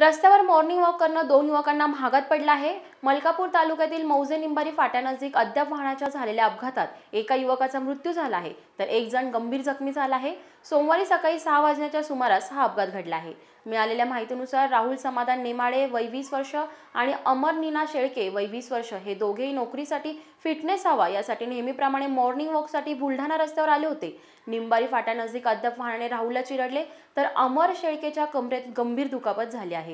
रस्त्यावर morning walk करणं दोन युवकांना महागात पडला आहे मलकापूर तालुक्यातील मौजे निंबारी फाट्यानजीक अद्याप वाहनाच्या झालेल्या अपघातात एका युवकाचा मृत्यू झाला आहे तर एक जण गंभीर जखमी झाला आहे सोमवारी सकाळी सहा वाजण्याच्या सुमारास हा अपघात घडला आहे मिळालेल्या माहितीनुसार राहुल समाधान नेमाळे वय वीस वर्ष आणि अमर नीना शेळके वय वर्ष हे दोघेही नोकरीसाठी फिटनेस हवा यासाठी नेहमीप्रमाणे मॉर्निंग वॉकसाठी बुलढाणा रस्त्यावर आले होते निंबारी फाट्यानजीक अद्याप वाहनाने राहुलला चिरडले तर अमर शेळकेच्या कमरेत गंभीर दुखापत झाली आहे